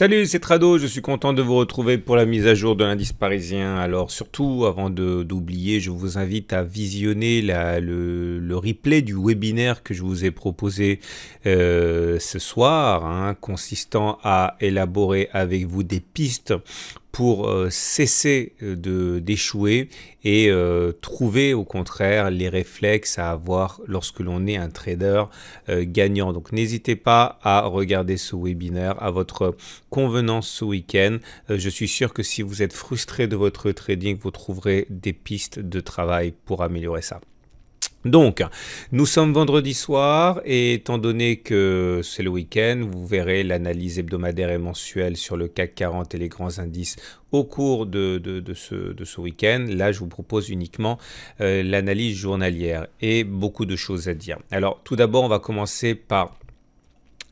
Salut, c'est Trado, je suis content de vous retrouver pour la mise à jour de l'indice parisien. Alors surtout, avant d'oublier, je vous invite à visionner le, replay du webinaire que je vous ai proposé euh, ce soir, hein, consistant à élaborer avec vous des pistes pour euh, cesser euh, d'échouer et euh, trouver au contraire les réflexes à avoir lorsque l'on est un trader gagnant. Donc n'hésitez pas à regarder ce webinaire à votre convenance ce week-end. je suis sûr que si vous êtes frustré de votre trading, vous trouverez des pistes de travail pour améliorer ça. Donc, nous sommes vendredi soir et étant donné que c'est le week-end, vous verrez l'analyse hebdomadaire et mensuelle sur le CAC 40 et les grands indices au cours de, ce, de ce week-end. Là, je vous propose uniquement euh, l'analyse journalière et beaucoup de choses à dire. Alors, tout d'abord, on va commencer par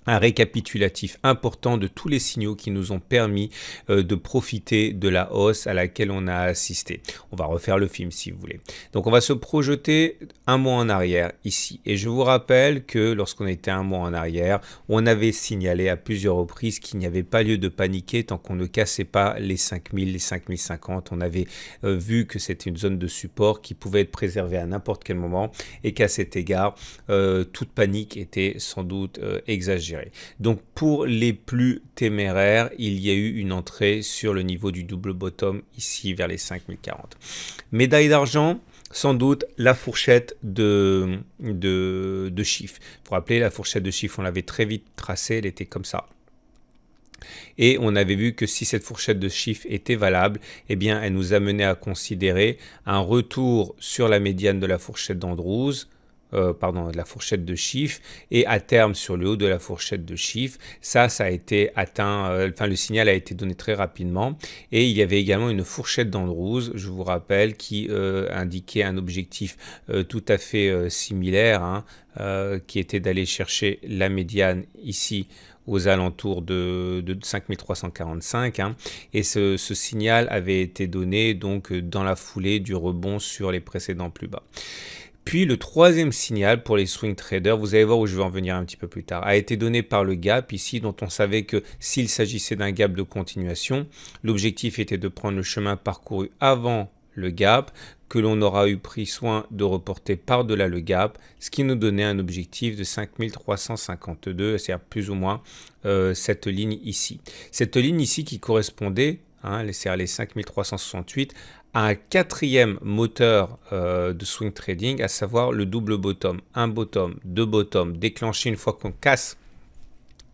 un récapitulatif important de tous les signaux qui nous ont permis euh, de profiter de la hausse à laquelle on a assisté. On va refaire le film si vous voulez. Donc on va se projeter un mois en arrière ici. Et je vous rappelle que lorsqu'on était un mois en arrière, on avait signalé à plusieurs reprises qu'il n'y avait pas lieu de paniquer tant qu'on ne cassait pas les 5000, les 5050. On avait euh, vu que c'était une zone de support qui pouvait être préservée à n'importe quel moment et qu'à cet égard, euh, toute panique était sans doute exagérée. Donc pour les plus téméraires, il y a eu une entrée sur le niveau du double bottom ici vers les 5040. Médaille d'argent, sans doute la fourchette de, chiffres. Vous vous rappelez, la fourchette de chiffres, on l'avait très vite tracée, elle était comme ça. Et on avait vu que si cette fourchette de chiffres était valable, eh bien, elle nous amenait à considérer un retour sur la médiane de la fourchette d'Andrews, euh, pardon, de la fourchette de chiffres et à terme sur le haut de la fourchette de chiffres. Ça, ça a été atteint, euh, enfin le signal a été donné très rapidement et il y avait également une fourchette rouge je vous rappelle, qui euh, indiquait un objectif tout à fait similaire, hein, qui était d'aller chercher la médiane ici aux alentours de, 5345. Hein. Et ce, ce, signal avait été donné donc dans la foulée du rebond sur les précédents plus bas. Puis le troisième signal pour les swing traders, vous allez voir où je vais en venir un petit peu plus tard, a été donné par le gap ici dont on savait que s'il s'agissait d'un gap de continuation, l'objectif était de prendre le chemin parcouru avant le gap que l'on aura eu pris soin de reporter par-delà le gap, ce qui nous donnait un objectif de 5352, c'est-à-dire plus ou moins euh, cette ligne ici. Cette ligne ici qui correspondait, hein, c'est-à-dire les 5368, un quatrième moteur euh, de swing trading, à savoir le double bottom, un bottom, deux bottom, déclenché une fois qu'on casse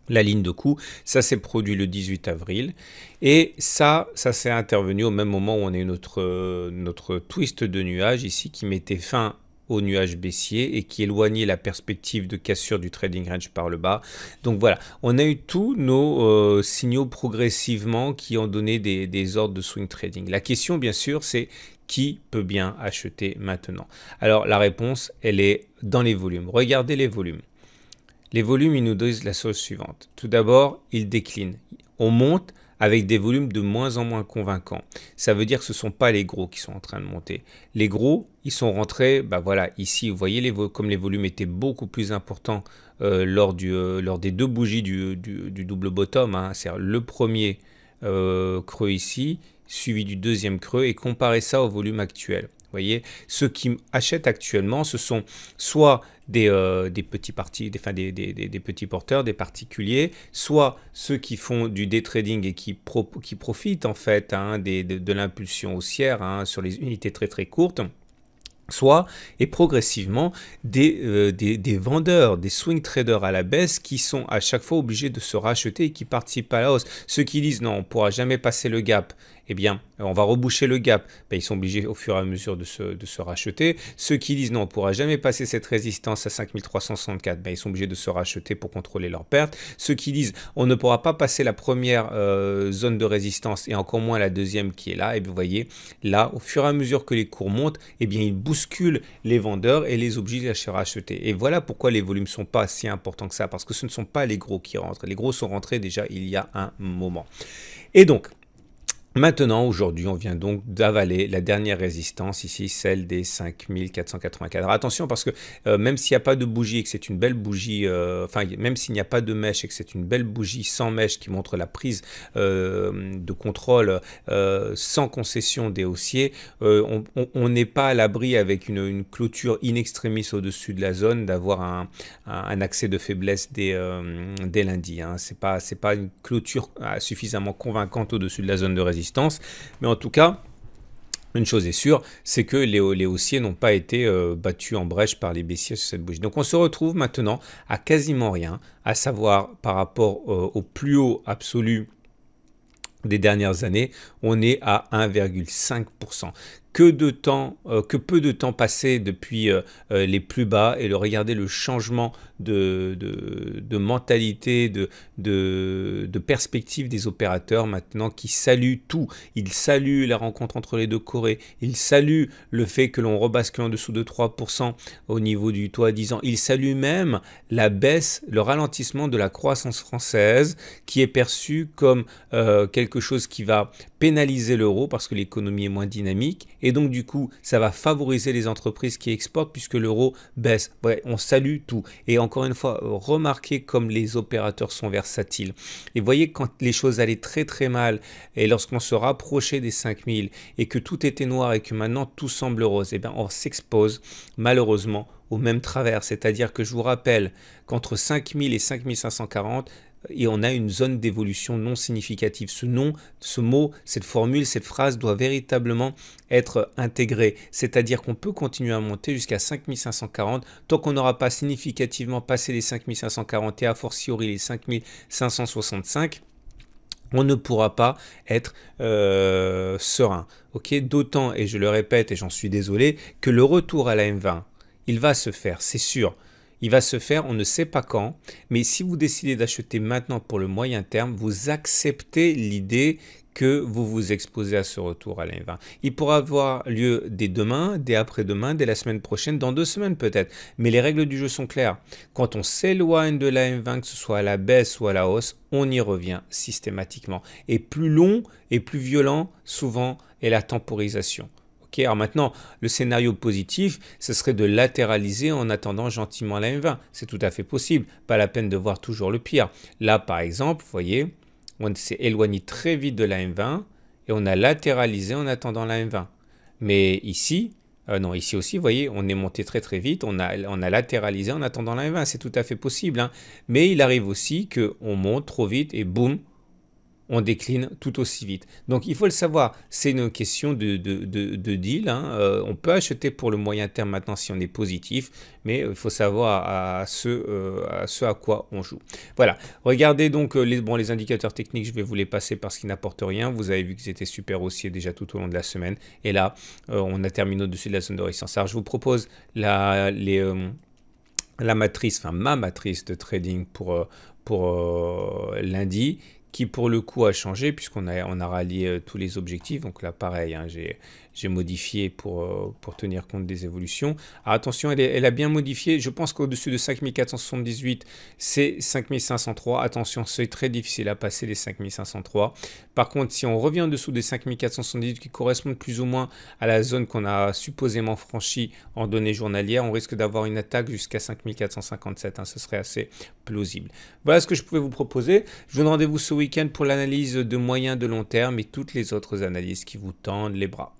la ligne de coup. Ça s'est produit le 18 avril. Et ça, ça s'est intervenu au même moment où on a eu notre, euh, notre twist de nuage ici qui mettait fin nuages nuage baissier et qui éloignait la perspective de cassure du trading range par le bas. Donc voilà, on a eu tous nos euh, signaux progressivement qui ont donné des, ordres de swing trading. La question bien sûr c'est qui peut bien acheter maintenant Alors la réponse elle est dans les volumes. Regardez les volumes. Les volumes ils nous disent la chose suivante. Tout d'abord ils déclinent. On monte avec des volumes de moins en moins convaincants. Ça veut dire que ce ne sont pas les gros qui sont en train de monter. Les gros, ils sont rentrés, bah voilà, ici, vous voyez, les, comme les volumes étaient beaucoup plus importants euh, euh, lors, des deux bougies du, double bottom, hein, c'est-à-dire le premier euh, creux ici, suivi du deuxième creux, et comparer ça au volume actuel voyez, ceux qui achètent actuellement, ce sont soit des, euh, des petits des, des, petits porteurs, des particuliers, soit ceux qui font du day trading et qui, qui profitent en fait hein, de, l'impulsion haussière hein, sur les unités très très courtes soit et progressivement des, euh, des, des, vendeurs, des swing traders à la baisse qui sont à chaque fois obligés de se racheter et qui participent à la hausse. Ceux qui disent non, on ne pourra jamais passer le gap, eh bien, euh, on va reboucher le gap. Ben, ils sont obligés au fur et à mesure de se, de se racheter. Ceux qui disent non, on ne pourra jamais passer cette résistance à 5364, ben, ils sont obligés de se racheter pour contrôler leurs pertes. Ceux qui disent on ne pourra pas passer la première euh, zone de résistance et encore moins la deuxième qui est là, et eh vous voyez, là, au fur et à mesure que les cours montent, eh bien, ils bousculent les vendeurs et les obligent à se racheter. Et voilà pourquoi les volumes ne sont pas si importants que ça, parce que ce ne sont pas les gros qui rentrent. Les gros sont rentrés déjà il y a un moment. Et donc, Maintenant, aujourd'hui, on vient donc d'avaler la dernière résistance, ici celle des 5484. attention, parce que euh, même s'il n'y a pas de bougie et que c'est une belle bougie, euh, enfin, même s'il n'y a pas de mèche et que c'est une belle bougie sans mèche qui montre la prise euh, de contrôle sans concession des haussiers, on n'est pas à l'abri avec une, clôture in extremis au-dessus de la zone d'avoir un, accès de faiblesse dès, lundi. Hein. Ce n'est pas une clôture suffisamment convaincante au-dessus de la zone de résistance mais en tout cas, une chose est sûre, c'est que les, haussiers n'ont pas été euh, battus en brèche par les baissiers sur cette bougie. Donc on se retrouve maintenant à quasiment rien, à savoir par rapport euh, au plus haut absolu des dernières années, on est à 1,5% que de temps, euh, que peu de temps passé depuis euh, euh, les plus bas et le regarder le changement de, mentalité, de, perspective des opérateurs maintenant qui saluent tout. Ils saluent la rencontre entre les deux Corées, ils saluent le fait que l'on rebascule en dessous de 3% au niveau du toit à 10 ans, ils saluent même la baisse, le ralentissement de la croissance française qui est perçue comme quelque chose qui va pénaliser l'euro parce que l'économie est moins dynamique et donc du coup ça va favoriser les entreprises qui exportent puisque l'euro baisse. on salue tout et encore une fois remarquez comme les opérateurs sont versatiles. Et voyez quand les choses allaient très très mal et lorsqu'on se rapprochait des 5000 et que tout était noir et que maintenant tout semble rose, et eh bien on s'expose malheureusement au même travers, c'est-à-dire que je vous rappelle qu'entre 5000 et 5540, et on a une zone d'évolution non significative. Ce nom, ce mot, cette formule, cette phrase doit véritablement être intégrée. C'est-à-dire qu'on peut continuer à monter jusqu'à 5540 tant qu'on n'aura pas significativement passé les 5540 et a fortiori les 5565 on ne pourra pas être euh, serein. D'autant, et je le répète et j'en suis désolé, que le retour à la M20, il va se faire, c'est sûr. Il va se faire, on ne sait pas quand, mais si vous décidez d'acheter maintenant pour le moyen terme, vous acceptez l'idée que vous vous exposez à ce retour à m 20 Il pourra avoir lieu dès demain, dès après-demain, dès la semaine prochaine, dans deux semaines peut-être. Mais les règles du jeu sont claires. Quand on s'éloigne de la 20 que ce soit à la baisse ou à la hausse, on y revient systématiquement. Et plus long et plus violent souvent est la temporisation alors maintenant, le scénario positif, ce serait de latéraliser en attendant gentiment la M20. C'est tout à fait possible. Pas la peine de voir toujours le pire. Là, par exemple, vous voyez, on s'est éloigné très vite de la M20 et on a latéralisé en attendant la M20. Mais ici, euh, non, ici aussi, vous voyez, on est monté très très vite, on a, on a latéralisé en attendant la M20, c'est tout à fait possible. Hein. Mais il arrive aussi qu'on monte trop vite et boum, on décline tout aussi vite. Donc il faut le savoir, c'est une question de, deal. Hein. Euh, on peut acheter pour le moyen terme maintenant si on est positif, mais euh, il faut savoir à ce, euh, à ce à quoi on joue. Voilà, regardez donc les, bon, les indicateurs techniques, je vais vous les passer parce qu'ils n'apportent rien. Vous avez vu qu'ils étaient super haussiers déjà tout au long de la semaine. Et là, on a terminé au-dessus de la zone de résistance. Alors je vous propose la, les, la matrice, enfin ma matrice de trading pour, pour lundi qui pour le coup a changé puisqu'on a, on a rallié euh, tous les objectifs. Donc là, pareil, hein, j'ai modifié pour, euh, pour tenir compte des évolutions. Ah, attention, elle, a bien modifié. Je pense qu'au-dessus de 5478, c'est 5503. Attention, c'est très difficile à passer les 5503. Par contre, si on revient en dessous des 5478 qui correspondent plus ou moins à la zone qu'on a supposément franchie en données journalières, on risque d'avoir une attaque jusqu'à 5457. Hein. ce serait assez plausible. Voilà ce que je pouvais vous proposer. Je vous donne rendez-vous ce week pour l'analyse de moyen de long terme et toutes les autres analyses qui vous tendent les bras.